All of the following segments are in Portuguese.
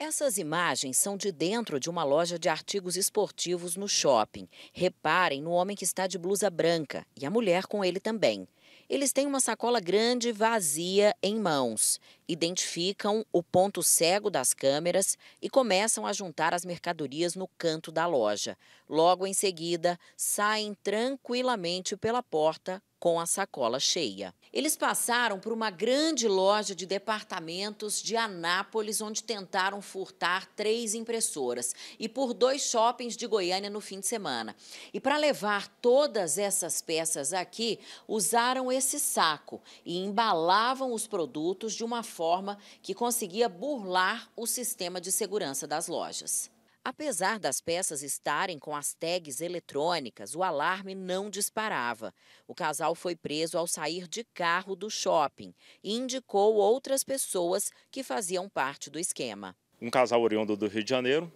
Essas imagens são de dentro de uma loja de artigos esportivos no shopping. Reparem no homem que está de blusa branca e a mulher com ele também. Eles têm uma sacola grande vazia em mãos. Identificam o ponto cego das câmeras e começam a juntar as mercadorias no canto da loja. Logo em seguida, saem tranquilamente pela porta com a sacola cheia. Eles passaram por uma grande loja de departamentos de Anápolis, onde tentaram furtar três impressoras, e por dois shoppings de Goiânia no fim de semana. E para levar todas essas peças aqui, usaram esse saco e embalavam os produtos de uma forma que conseguia burlar o sistema de segurança das lojas. Apesar das peças estarem com as tags eletrônicas, o alarme não disparava. O casal foi preso ao sair de carro do shopping e indicou outras pessoas que faziam parte do esquema. Um casal oriundo do Rio de Janeiro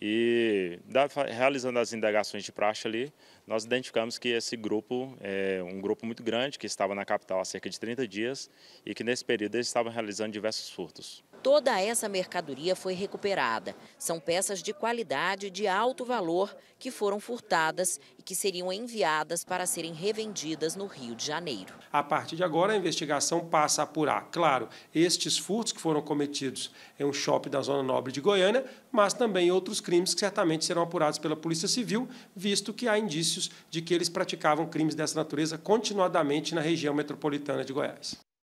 e realizando as indagações de praxe ali, nós identificamos que esse grupo é um grupo muito grande que estava na capital há cerca de 30 dias e que nesse período eles estavam realizando diversos furtos. Toda essa mercadoria foi recuperada. São peças de qualidade de alto valor que foram furtadas e que seriam enviadas para serem revendidas no Rio de Janeiro. A partir de agora, a investigação passa a apurar, claro, estes furtos que foram cometidos em um shopping da Zona Nobre de Goiânia, mas também outros crimes que certamente serão apurados pela Polícia Civil, visto que há indícios de que eles praticavam crimes dessa natureza continuadamente na região metropolitana de Goiás.